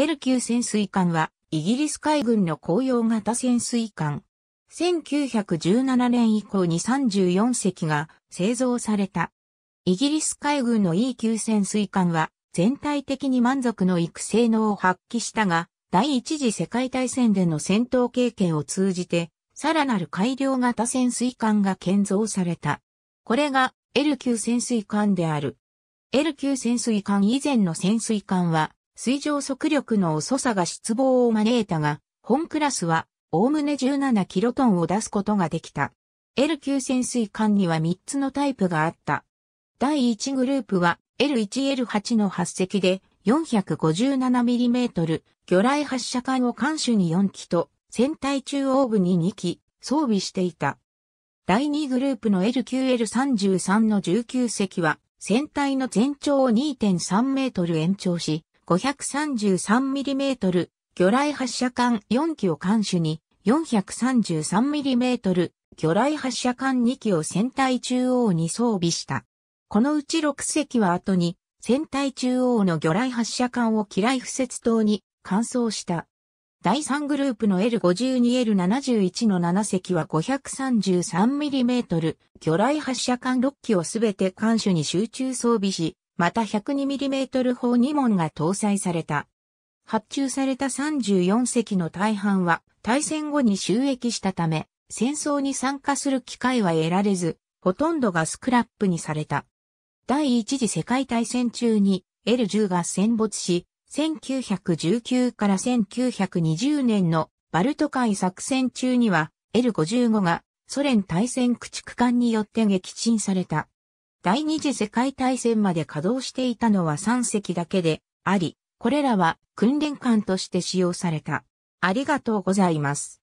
L 級潜水艦は、イギリス海軍の公用型潜水艦。1917年以降に34隻が製造された。イギリス海軍の E 級潜水艦は全体的に満足のいく性能を発揮したが、第一次世界大戦での戦闘経験を通じて、さらなる改良型潜水艦が建造された。これが L 級潜水艦である。L 級潜水艦以前の潜水艦は、水上速力の遅さが失望を招いたが、本クラスは、おおむね17キロトンを出すことができた。L 級潜水艦には3つのタイプがあった。第1グループは L1L8 の8隻で 457mm 魚雷発射管を艦首に4機と船体中央部に2機装備していた。第2グループの LQL33 の19隻は船体の全長を2.3メートル延長し、533mm、魚雷発射艦4機を艦首に 433mm、魚雷発射艦2機を船体中央に装備した。このうち6隻は後に、船体中央の魚雷発射艦を機雷不設島に換装した。第3グループの L52L71 の7隻は 533mm、魚雷発射艦6機をすべて艦首に集中装備し、また 102mm 砲2門が搭載された。発注された34隻の大半は大戦後に収益したため、戦争に参加する機会は得られず、ほとんどがスクラップにされた。第一次世界大戦中に L10 が戦没し、1919から1920年のバルト海作戦中には L55 がソ連大戦駆逐艦によって撃沈された。第二次世界大戦まで稼働していたのは3隻だけであり、これらは訓練艦として使用された。ありがとうございます。